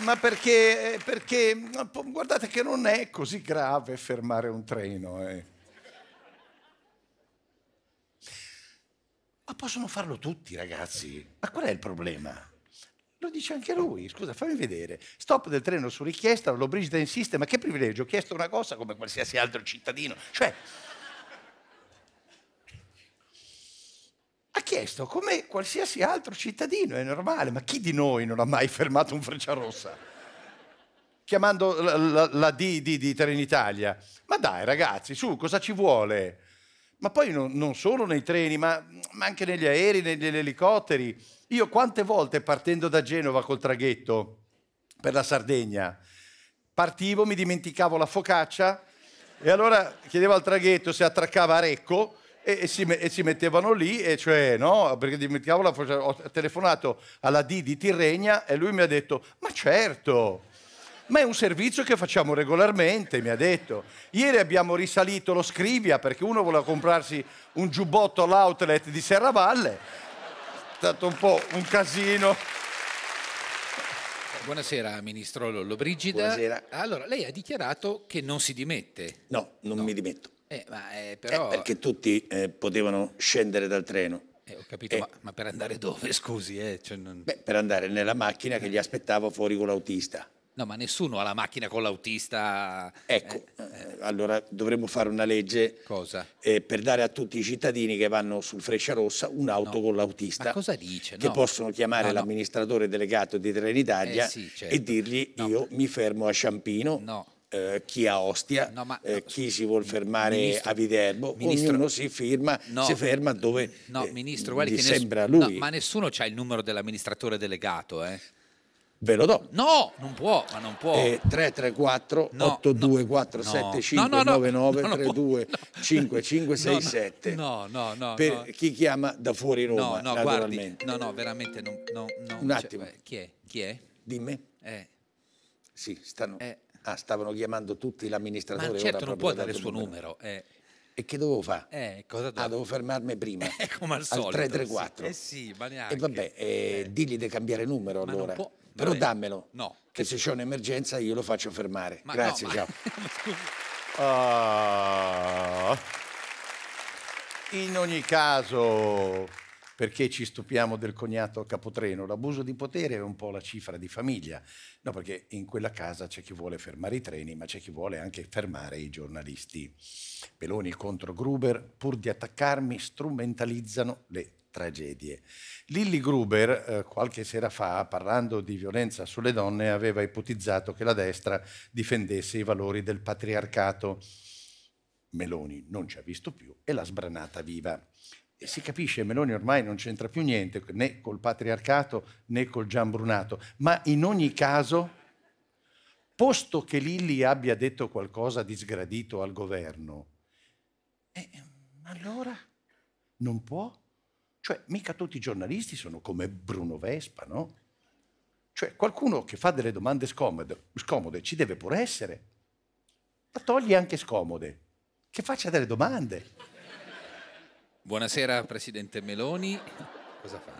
Ma perché, eh, perché guardate che non è così grave fermare un treno. Eh. Ma possono farlo tutti, ragazzi. Ma qual è il problema? Lo dice anche lui. Scusa, fammi vedere. Stop del treno su richiesta, lo Brigida insiste, ma che privilegio, ho chiesto una cosa come qualsiasi altro cittadino. Cioè, chiesto, come qualsiasi altro cittadino, è normale, ma chi di noi non ha mai fermato un frecciarossa? Chiamando la, la, la D, D di Trenitalia. Ma dai ragazzi, su, cosa ci vuole? Ma poi no, non solo nei treni, ma, ma anche negli aerei, negli, negli elicotteri. Io quante volte partendo da Genova col traghetto per la Sardegna, partivo, mi dimenticavo la focaccia e allora chiedevo al traghetto se attraccava a Recco e, si, e, si, mettevano lì, e cioè, no, perché dimenticavo la forza, ho telefonato alla D di Tirregna e lui mi ha detto, ma certo, ma è un servizio che facciamo regolarmente, mi ha detto. Ieri abbiamo risalito lo Scrivia perché uno voleva comprarsi un giubbotto all'outlet di Serravalle, è stato un po' un casino. Buonasera Ministro Lollobrigida. Buonasera. Allora, lei ha dichiarato che non si dimette. No, non no. mi dimetto. Eh, ma, eh, eh però... eh, perché tutti eh, potevano scendere dal treno. Eh, ho capito, ma, ma, per andare dove, scusi? Cioè non... Beh, per andare nella macchina che gli aspettavo fuori con l'autista. No, ma nessuno ha la macchina con l'autista. Ecco, allora dovremmo fare una legge per dare a tutti i cittadini che vanno sul Freccia Rossa un'auto no. con l'autista. Ma cosa dice? Che no. possono chiamare ah, no, l'amministratore delegato di Trenitalia sì, certo. e dirgli io mi fermo a Ciampino No eh, chi a Ostia, no, ma, eh, chi si vuole fermare ministro, a Viterbo, ministro, ognuno si, firma, no, si ferma dove no, eh, ministro, gli sembra lui. ma nessuno ha il numero dell'amministratore delegato, eh? Ve lo do. No, non può, ma non può. Eh, 334 no, 824 no, 7599 no, 32 5567. No, no, no. Per chi chiama da fuori Roma, no, no, naturalmente. Guardi, no, no, veramente non, no, no. Un attimo. Cioè, chi è? Chi è? Dimmi. Eh. Sì, stanno... Eh. Ah, stavano chiamando tutti l'amministratore. Ma certo, non può dare il suo numero. numero. Eh. E che dovevo fare? Eh, dovevo... Ah, dovevo fermarmi prima. Eh, come al solito. Al 334. Eh sì, ma neanche. E vabbè, eh, eh, digli di cambiare numero ma allora. Però dammelo. No. Che se c'è un'emergenza io lo faccio fermare. Ma Grazie, no, ciao. Ma... oh. In ogni caso perché ci stupiamo del cognato Capotreno? L'abuso di potere è un po' la cifra di famiglia, no, perché in quella casa c'è chi vuole fermare i treni, ma c'è chi vuole anche fermare i giornalisti. Peloni contro Gruber, pur di attaccarmi, strumentalizzano le tragedie. Lilli Gruber, eh, qualche sera fa, parlando di violenza sulle donne, aveva ipotizzato che la destra difendesse i valori del patriarcato. Meloni non ci ha visto più e l'ha sbranata viva. E si capisce, Meloni ormai non c'entra più niente né col patriarcato né col Gianbrunato, ma in ogni caso, posto che Lilli abbia detto qualcosa di sgradito al governo, eh, allora non può? Cioè, mica tutti i giornalisti sono come Bruno Vespa, no? Cioè, qualcuno che fa delle domande scomode, scomode ci deve pure essere, ma togli anche scomode, che faccia delle domande. Buonasera Presidente Meloni. Cosa fa?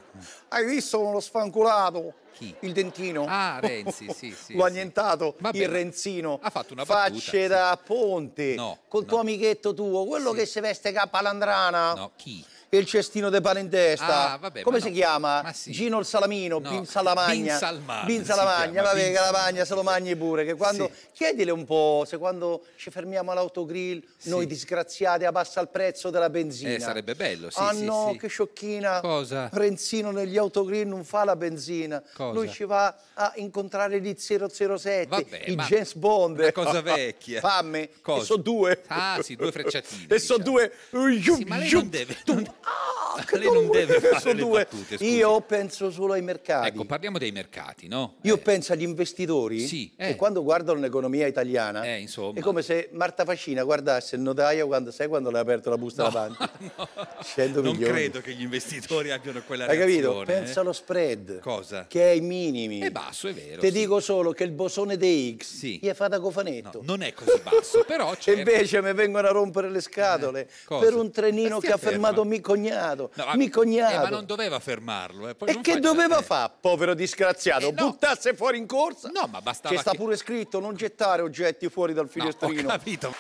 Hai visto uno sfanculato? Chi? Il dentino. Ah, Renzi, sì, sì. L'ho annientato, sì. il Renzino. Ha fatto una battuta. Facce da ponte. No, Col no. tuo amichetto tuo, quello sì. che si veste capalandrana. No, chi? il cestino de pane in testa. Ah, vabbè, Come si no. chiama? Sì. Gino il salamino, no. Bin Salamagna. Bin, Salman, bin Salamagna, vabbè, bin Calamagna, se lo mangi pure. Che quando, sì. Chiedile un po' se quando ci fermiamo all'autogrill, sì. noi disgraziati, abbassa il prezzo della benzina. Eh, sarebbe bello, sì. Ah no, che sciocchina. Cosa? Renzino negli autogrill non fa la benzina. Cosa? Lui ci va a incontrare gli 007, vabbè, i James Bond. Una cosa vecchia. Fammi. Cosa? E so due. Ah, sì, due frecciatine. e so diciamo. due. Sì, ma lei non deve... Ah, lei non deve fare le battute, scusi. Io penso solo ai mercati. Ecco, parliamo dei mercati, no? Io eh. penso agli investitori sì, eh. che quando guardano l'economia italiana eh, è come se Marta Fascina guardasse il notaio quando, sai quando le ha aperto la busta no, davanti? No. 100 non milioni. credo che gli investitori abbiano quella Hai reazione. Hai eh. capito? Pensa allo spread. Cosa? Che è ai minimi. È basso, è vero. Ti sì. dico solo che il bosone dei X sì. gli è fatto a cofanetto. No, non è così basso, però certo. Invece mi vengono a rompere le scatole eh, per un trenino eh, che ha fermato Mico cognato, no, mi eh, cognato. Eh, ma non doveva fermarlo. Eh. e che doveva te. fare, povero disgraziato? Eh, no. Buttasse fuori in corsa? No, ma bastava C'è sta pure scritto, non gettare oggetti fuori dal finestrino. No, ho capito.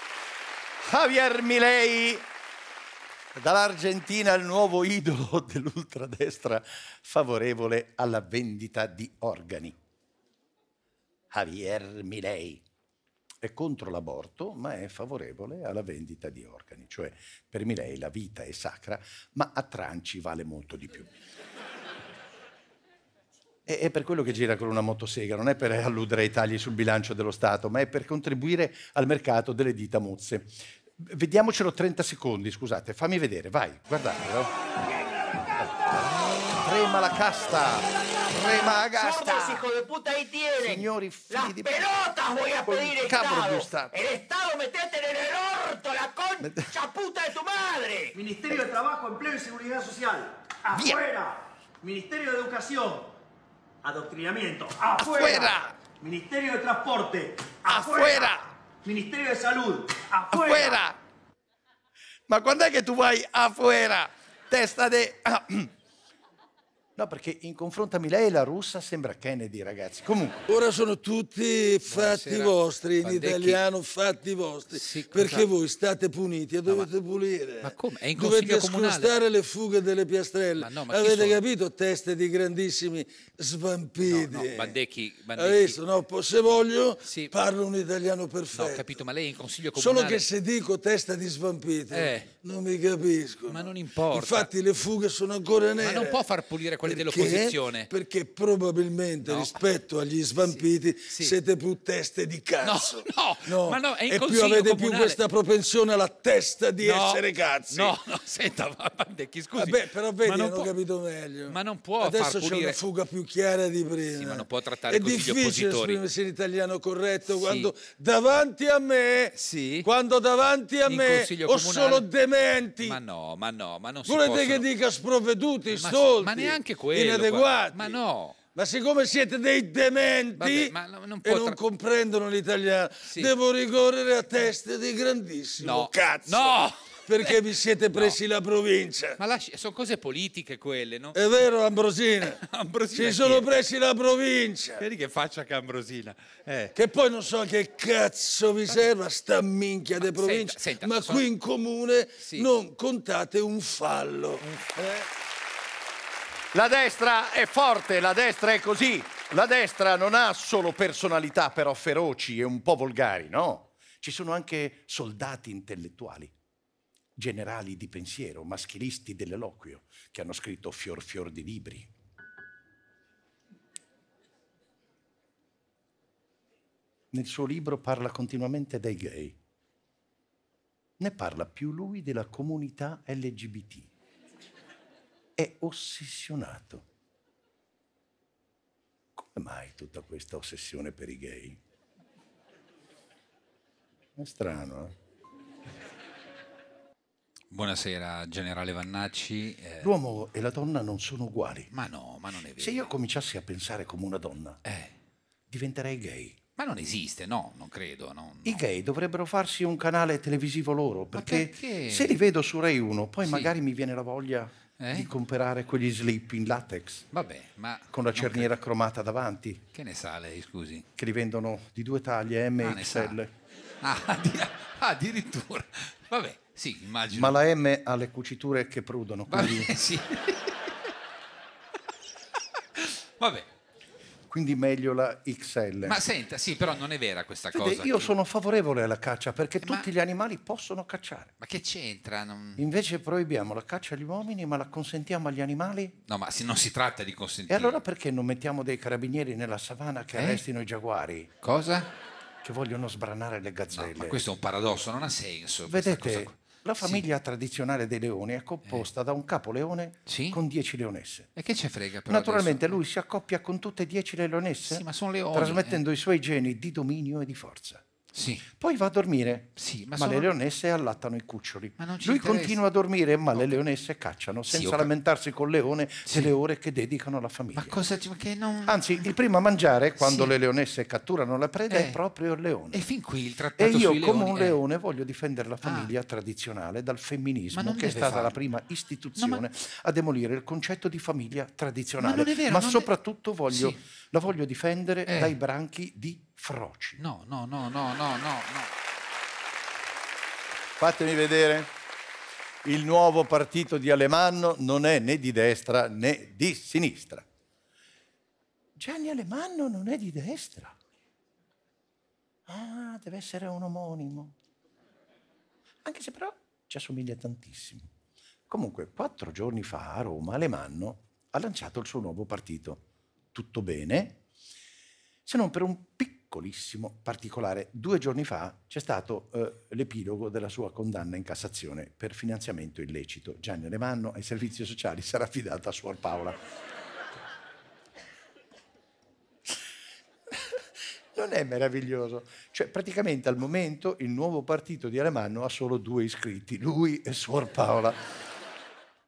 Javier Milei, dall'Argentina il nuovo idolo dell'ultradestra favorevole alla vendita di organi. Javier Milei è contro l'aborto, ma è favorevole alla vendita di organi. Cioè, per Milei la vita è sacra, ma a tranci vale molto di più. è per quello che gira con una motosega, non è per alludere ai tagli sul bilancio dello Stato, ma è per contribuire al mercato delle dita mozze. Vediamocelo 30 secondi, scusate, fammi vedere, vai, guardate. No? malacasta. Remagasta. Sordos, hijo de puta, ahí tienen. Las pelotas voy a pedir Estado. El Estado, metete en el orto, la concha puta de tu madre. Ministerio de Trabajo, Empleo y Seguridad Social. Afuera. Ministerio de Educación. Adoctrinamiento. Afuera. Ministerio de Transporte. Afuera. Ministerio de Salud. Afuera. afuera. Ma que que tú vas afuera? Testa De... No, perché in confronto a Milei la russa sembra Kennedy, ragazzi. Comunque. Ora sono tutti fatti Buonasera. vostri, in Bandecchi. italiano fatti vostri. Sì, perché voi state puniti e dovete ma, pulire. Ma come? È in dovete scostare le fughe delle piastrelle. Ma no, ma Avete capito? Teste di grandissimi svampiti. No, no, Bandecchi, Bandecchi. Visto? No, se voglio sì. parlo un italiano perfetto. No, ho capito, ma lei è in consiglio comunale. Solo che se dico testa di svampiti eh. non mi capisco. Ma non importa. Infatti le fughe sono ancora nere. Ma non può far pulire quelle parte dell'opposizione. Perché probabilmente no. rispetto agli svampiti sì, sì. siete più teste di cazzo. No, no, no. ma no, è in E più avete comunale. più questa propensione alla testa di no. essere cazzi. No, no, senta, Bandecchi, scusi. Vabbè, però vedi, non hanno capito meglio. Ma non può Adesso c'è una fuga più chiara di prima. Sì, ma non può trattare è così gli oppositori. È difficile esprimersi in italiano corretto quando davanti a me, sì. quando davanti a in me ho solo dementi. Ma no, ma no, ma non Volete si Volete che dica sprovveduti, ma, stolti. Ma neanche anche quello. Inadeguati. Ma no. Ma siccome siete dei dementi Vabbè, non e non comprendono l'italiano, sì. devo ricorrere a teste di grandissimo no. cazzo. No! Perché vi siete presi no. la provincia. Ma lasci, sono cose politiche quelle, no? È vero, Ambrosina. Ambrosina Ci sono presi la provincia. Vedi che faccia che Ambrosina. Eh. Che poi non so che cazzo vi serva sta minchia di provincia. Senta, senta, ma sono... qui in comune sì. non contate un fallo. Eh? La destra è forte, la destra è così. La destra non ha solo personalità però feroci e un po' volgari, no. Ci sono anche soldati intellettuali, generali di pensiero, maschilisti dell'eloquio, che hanno scritto fior fior di libri. Nel suo libro parla continuamente dei gay. Ne parla più lui della comunità LGBT è ossessionato. Come mai tutta questa ossessione per i gay? È strano, eh? Buonasera, generale Vannacci. Eh... L'uomo e la donna non sono uguali. Ma no, ma non è vero. Se io cominciassi a pensare come una donna, eh. diventerei gay. Ma non esiste, no, non credo. No, no. I gay dovrebbero farsi un canale televisivo loro, perché, perché? se li vedo su Rai 1, poi sì. magari mi viene la voglia eh? di comprare quegli slip in latex. Vabbè, ma... Con la cerniera credo. cromata davanti. Che ne sa lei, scusi? Che li vendono di due taglie, M ah, e XL. Ah, addirittura. Vabbè, sì, immagino. Ma la M ha le cuciture che prudono, quindi... Vabbè, sì. Vabbè, quindi meglio la XL. Ma senta, sì, però non è vera questa Vede, cosa. Io che... sono favorevole alla caccia perché eh, tutti gli animali possono cacciare. Ma che c'entra? Non... Invece proibiamo la caccia agli uomini, ma la consentiamo agli animali? No, ma se non si tratta di consentire. E allora perché non mettiamo dei carabinieri nella savana che eh? arrestino i giaguari? Cosa? Che vogliono sbranare le gazzelle. No, ma questo è un paradosso, non ha senso. Vedete, la famiglia sì. tradizionale dei leoni è composta eh. da un capoleone sì? con dieci leonesse. E che ce frega però Naturalmente adesso? lui si accoppia con tutte e dieci le leonesse, sì, ma sono leoni, trasmettendo eh. i suoi geni di dominio e di forza. Sì. Poi va a dormire, sì, ma, ma sono... le leonesse allattano i cuccioli. Lui continua a dormire, ma no. le leonesse cacciano, senza sì, lamentarsi col leone sì. delle ore che dedicano alla famiglia. Ma cosa che non... Anzi, il primo a mangiare, quando le leonesse catturano la preda, eh. è proprio il leone. E fin qui il trattato E io, come leoni, un eh. leone, eh. voglio difendere la ah. famiglia ah. tradizionale dal femminismo, che è stata farlo. la prima istituzione no, ma... a demolire il concetto di famiglia tradizionale. Ma, vero, ma soprattutto voglio, la voglio difendere eh. dai branchi di froci. No, no, no, no, no no, no, no. Fatemi vedere. Il nuovo partito di Alemanno non è né di destra né di sinistra. Gianni Alemanno non è di destra. Ah, deve essere un omonimo. Anche se però ci assomiglia tantissimo. Comunque, quattro giorni fa a Roma, Alemanno ha lanciato il suo nuovo partito. Tutto bene, se non per un piccolo piccolissimo particolare. Due giorni fa c'è stato eh, l'epilogo della sua condanna in Cassazione per finanziamento illecito. Gianni Alemanno ai servizi sociali sarà affidata a Suor Paola. non è meraviglioso? Cioè, praticamente al momento il nuovo partito di Alemanno ha solo due iscritti, lui e Suor Paola.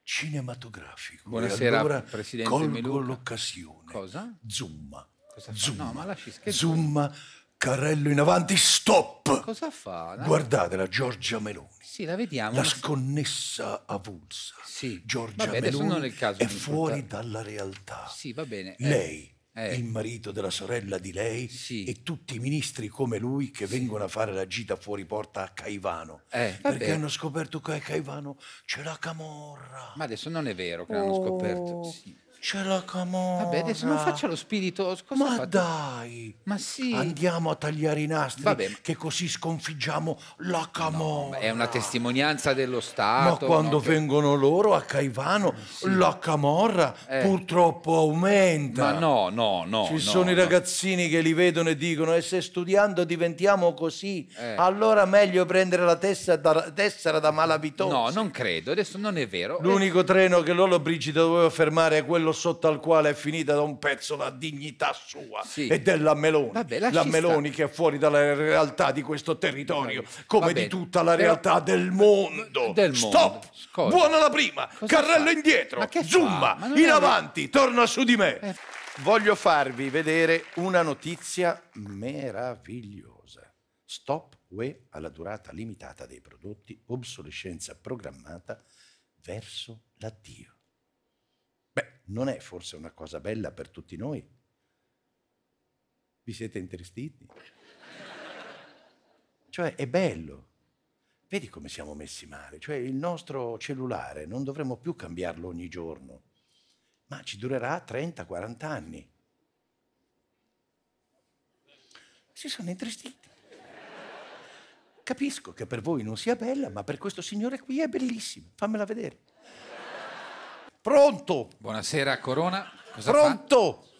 Cinematografico. Buonasera, allora, Presidente Colgo l'occasione. Cosa? Zoom Cosa zoom, No, ma lasci scherzare. Zoom, carrello in avanti, stop! Cosa fa? La... Guardate la Giorgia Meloni. Sì, la vediamo. La sconnessa avulsa. Sì. Giorgia Vabbè, Meloni è, fuori dalla realtà. Sì, va bene. Eh, lei... Eh. il marito della sorella di lei sì. e tutti i ministri come lui che sì. vengono a fare la gita fuori porta a Caivano eh, perché hanno scoperto che a Caivano c'è la camorra ma adesso non è vero che oh. l'hanno scoperto sì. C'è la camorra. Vabbè, adesso non faccia lo spirito. Cosa ma dai! Ma sì. Andiamo a tagliare i nastri, Vabbè. che così sconfiggiamo la camorra. No, è una testimonianza dello Stato. Ma quando no? vengono loro a Caivano, sì. la camorra eh. purtroppo aumenta. Ma no, no, no. Ci no, sono i ragazzini che li vedono e dicono: e se studiando diventiamo così, eh. allora meglio prendere la tessera da, tessera da Malavitosi. No, non credo, adesso non è vero. L'unico eh. treno che Lolo Brigida doveva fermare è quello sotto al quale è finita da un pezzo la dignità sua sì. e della Meloni. Vabbè, la Meloni sta. che è fuori dalla realtà di questo territorio, Vabbè. come Vabbè. di tutta la realtà del mondo. Del mondo. Stop! Scorda. Buona la prima, Cosa carrello fa? indietro, zumba, in avanti, torna su di me. Eh. Voglio farvi vedere una notizia meravigliosa. Stop UE alla durata limitata dei prodotti, obsolescenza programmata verso l'addio non è forse una cosa bella per tutti noi? Vi siete intristiti? cioè è bello. Vedi come siamo messi male, cioè il nostro cellulare non dovremmo più cambiarlo ogni giorno, ma ci durerà 30-40 anni. Si sono intristiti. Capisco che per voi non sia bella, ma per questo signore qui è bellissimo. Fammela vedere. Pronto? Buonasera Corona. Cosa Pronto? Fa?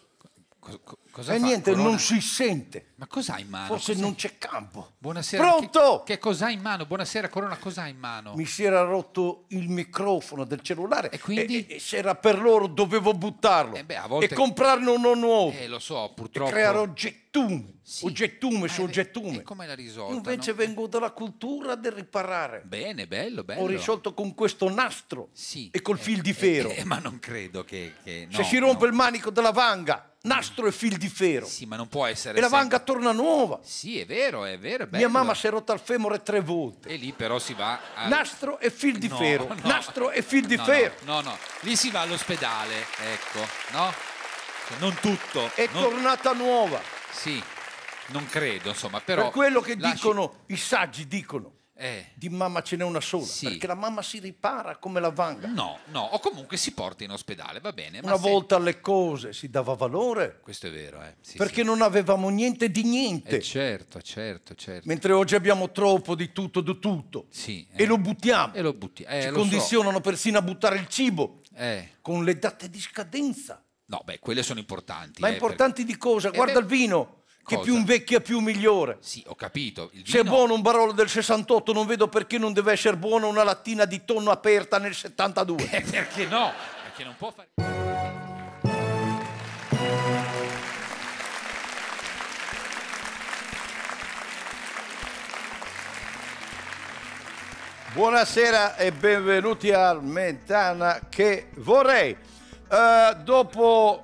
Co cosa e fa, niente, Corona? non si sente. Ma cos'ha in mano? Forse non c'è campo. Buonasera. Pronto? Che, che cos'ha in mano? Buonasera Corona, cos'ha in mano? Mi si era rotto il microfono del cellulare. E quindi? E, e se era per loro dovevo buttarlo. E, eh beh, volte... e comprarne uno nuovo. Eh, lo so, purtroppo. E creare gettume. Sì. Oggettume su eh, oggettume. E come la risolto? Invece no? vengo dalla cultura del riparare. Bene, bello, bello. Ho risolto con questo nastro. Sì. E col eh, fil di ferro. ma non credo che... che... No, se si rompe no. il manico della vanga nastro e fil di ferro. Sì, ma non può essere. E la vanga sempre... torna nuova. Sì, è vero, è vero. È Mia mamma si è rotta il femore tre volte. E lì però si va. A... Nastro e fil di no, ferro. No. Nastro e fil di no, ferro. No, no, lì si va all'ospedale, ecco, no? Cioè, non tutto. È non... tornata nuova. Sì, non credo, insomma, però. Per quello che lasci... dicono, i saggi dicono eh. di mamma ce n'è una sola, sì. perché la mamma si ripara come la vanga. No, no, o comunque si porta in ospedale, va bene. una volta se... alle cose si dava valore. Questo è vero, eh. sì, perché sì. non avevamo niente di niente. Eh, certo, certo, certo. Mentre oggi abbiamo troppo di tutto, di tutto. Sì, eh. E lo buttiamo. E lo buttiamo. Eh, ci lo condizionano so. persino a buttare il cibo. Eh. Con le date di scadenza. No, beh, quelle sono importanti. Ma eh, importanti per... di cosa? Guarda beh... il vino che più invecchia più migliore. Sì, ho capito. Il Se è buono un Barolo del 68, non vedo perché non deve essere buono una lattina di tonno aperta nel 72. Eh, perché no? Perché non può fare... Buonasera e benvenuti al Mentana che vorrei. Uh, dopo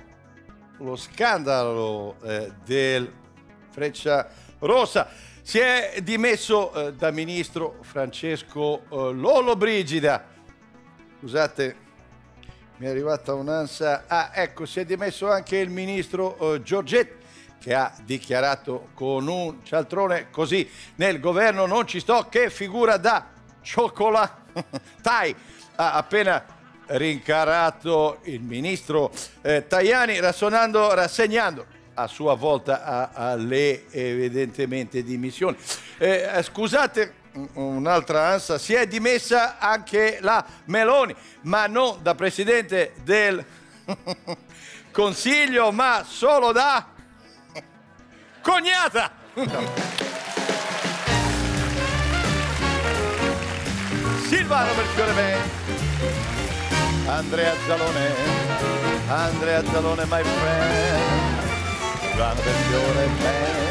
lo scandalo eh, del Freccia Rossa. Si è dimesso eh, da ministro Francesco eh, Lolo Brigida. Scusate, mi è arrivata un'ansa. Ah, ecco, si è dimesso anche il ministro eh, Giorgetti che ha dichiarato con un cialtrone così nel governo non ci sto che figura da cioccolatai ha appena rincarato il ministro eh, Tajani rassegnando a sua volta alle evidentemente dimissioni. Eh, eh, scusate, un'altra ansia, si è dimessa anche la Meloni, ma non da presidente del Consiglio, ma solo da cognata. Silvano Melchiore Andrea Zalone, Andrea Zalone my friend. Run the pure man.